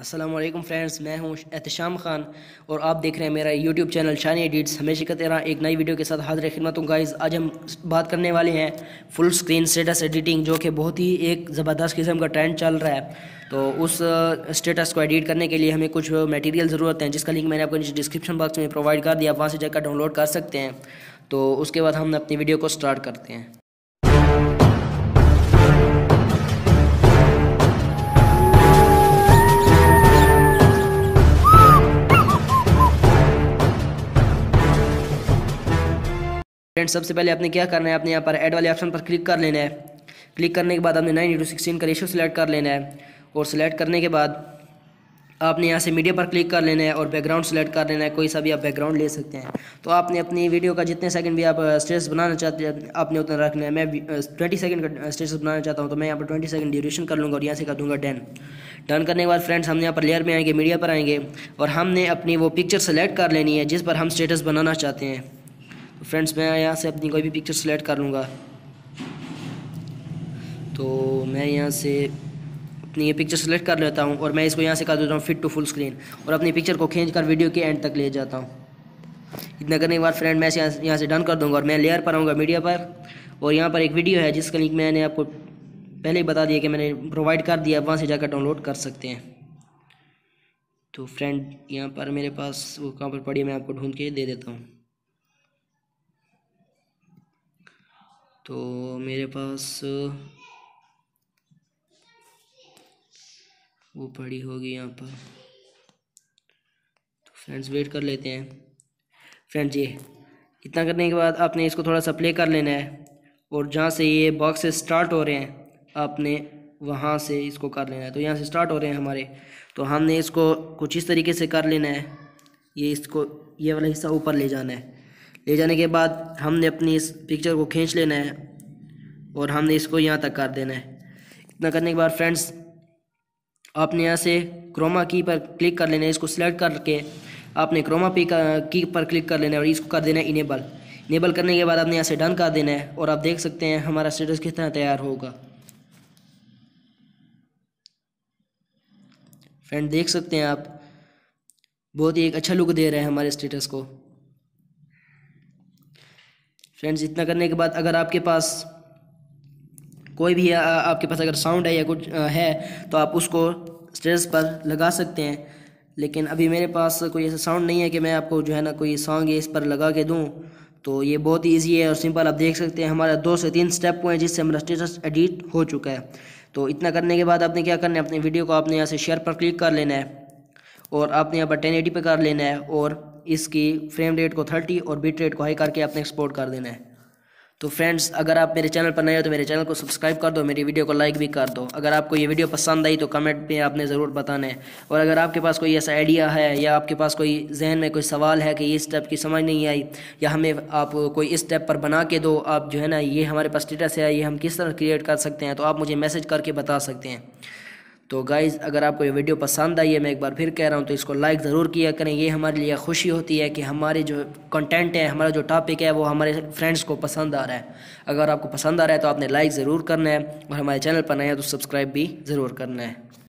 Aslam friends मैं हूं एहतशाम खान और आप देख रहे हैं मेरा यूट्यूब चैनल शानी एडिट्स हमेशा कहते रहा एक नई वीडियो के साथ हाजिर खिदमत हूँ गाइज़ आज हम बात करने वाले हैं फुल स्क्रीन स्टेटस एडिटिंग जो कि बहुत ही एक ज़बरदस्त किस्म का ट्रेंड चल रहा है तो उस स्टेटस को एडिट करने के लिए हमें कुछ मटेरियल ज़रूरत है जिसका लिंक मैंने आपको नीचे डिस्क्रिप्शन बॉक्स में प्रोवाइड कर दिया आप वहाँ से जाकर डाउनलोड कर सकते हैं तो उसके बाद हम अपनी वीडियो को स्टार्ट करते हैं फ्रेंड्स सबसे पहले आपने क्या करना है आपने यहाँ पर एड वाले ऑप्शन पर क्लिक कर लेना है क्लिक करने के बाद आपने नाइन इंटू सिक्सटीन का रेशो सिलेक्ट कर लेना है और सिलेक्ट करने के बाद आपने यहाँ से मीडिया पर क्लिक कर लेना है और बैकग्राउंड सेलेक्ट कर लेना है कोई सा भी आप बैकग्राउंड ले सकते हैं तो आपने अपनी वीडियो का जितने सेकंड भी आप स्टेटस बनाना चाहते हैं आपने उतना रखना है मैं ट्वेंटी सेकंड का स्टेटस बनाना चाहता हूँ तो मैं यहाँ पर ट्वेंटी सेकंड ड्यूरेशन कर लूँगा और यहाँ से कर दूँगा टेन डन करने के बाद फ्रेंड्स हमने यहाँ पर लेयर में आएंगे मीडिया पर आएंगे और हमने अपनी वो पिक्चर सेलेक्ट कर लेनी है जिस पर हम स्टेटस बनाना चाहते हैं फ्रेंड्स मैं यहाँ से अपनी कोई भी पिक्चर सेलेक्ट कर लूँगा तो मैं यहाँ से अपनी ये पिक्चर सेलेक्ट कर लेता हूँ और मैं इसको यहाँ से कर देता हूँ फिट टू फुल स्क्रीन और अपनी पिक्चर को खींच कर वीडियो के एंड तक ले जाता हूँ इतना करने के बाद फ्रेंड मैं यहाँ यहाँ से डन कर दूँगा और मैं लेयर पर आऊँगा मीडिया पर और यहाँ पर एक वीडियो है जिसका लिंक मैंने आपको पहले ही बता दिया कि मैंने प्रोवाइड कर दिया वहाँ से जाकर डाउनलोड कर सकते हैं तो फ्रेंड यहाँ पर मेरे पास वो कहाँ पर पड़ी है मैं आपको ढूंढ के दे देता हूँ तो मेरे पास वो पड़ी होगी यहाँ पर तो फ्रेंड्स वेट कर लेते हैं फ्रेंड्स ये इतना करने के बाद आपने इसको थोड़ा सा प्ले कर लेना है और जहाँ से ये बॉक्स स्टार्ट हो रहे हैं आपने वहाँ से इसको कर लेना है तो यहाँ से स्टार्ट हो रहे हैं हमारे तो हमने इसको कुछ इस तरीके से कर लेना है ये इसको ये वाला हिस्सा ऊपर ले जाना है ले जाने के बाद हमने अपनी इस पिक्चर को खींच लेना है और हमने इसको यहाँ तक कर देना है इतना करने के बाद फ्रेंड्स आपने यहाँ से क्रोमा की पर क्लिक कर लेना है इसको सिलेक्ट करके आपने क्रोमा पी का की पर क्लिक कर लेना है और इसको कर देना है इनेबल इनेबल करने के बाद आपने यहाँ से डन कर देना है और आप देख सकते हैं हमारा स्टेटस कितना तैयार होगा फ्रेंड देख सकते हैं आप बहुत ही एक अच्छा लुक दे रहे हैं हमारे स्टेटस को फ्रेंड्स इतना करने के बाद अगर आपके पास कोई भी आ, आपके पास अगर साउंड है या कुछ आ, है तो आप उसको स्टेज पर लगा सकते हैं लेकिन अभी मेरे पास कोई ऐसा साउंड नहीं है कि मैं आपको जो है ना कोई सॉन्ग इस पर लगा के दूँ तो ये बहुत ही ईजी है और सिंपल आप देख सकते हैं हमारा दो से तीन स्टेप हुए हैं जिससे हमारा स्टेटस एडिट हो चुका है तो इतना करने के बाद आपने क्या करना है अपने वीडियो को आपने यहाँ से शेयर पर क्लिक कर लेना है और आपने यहाँ पर टेन पर कर लेना है और इसकी फ्रेम रेट को थर्टी और बिट रेट को हाई करके आपने एक्सपोर्ट कर देना है तो फ्रेंड्स अगर आप मेरे चैनल पर नए हो तो मेरे चैनल को सब्सक्राइब कर दो मेरी वीडियो को लाइक भी कर दो अगर आपको ये वीडियो पसंद आई तो कमेंट में आपने ज़रूर बताना है और अगर आपके पास कोई ऐसा आइडिया है या आपके पास कोई जहन में कोई सवाल है कि ये स्टेप की समझ नहीं आई या हमें आप कोई इस स्टेप पर बना के दो आप जो है ना ये हमारे पास स्टेटस है ये हम किस तरह क्रिएट कर सकते हैं तो आप मुझे मैसेज करके बता सकते हैं तो गाइज़ अगर आपको ये वीडियो पसंद आई है मैं एक बार फिर कह रहा हूँ तो इसको लाइक ज़रूर किया करें ये हमारे लिए खुशी होती है कि हमारे जो कंटेंट है हमारा जो टॉपिक है वो हमारे फ्रेंड्स को पसंद आ रहा है अगर आपको पसंद आ रहा है तो आपने लाइक ज़रूर करना है और हमारे चैनल पर नया तो सब्सक्राइब भी ज़रूर करना है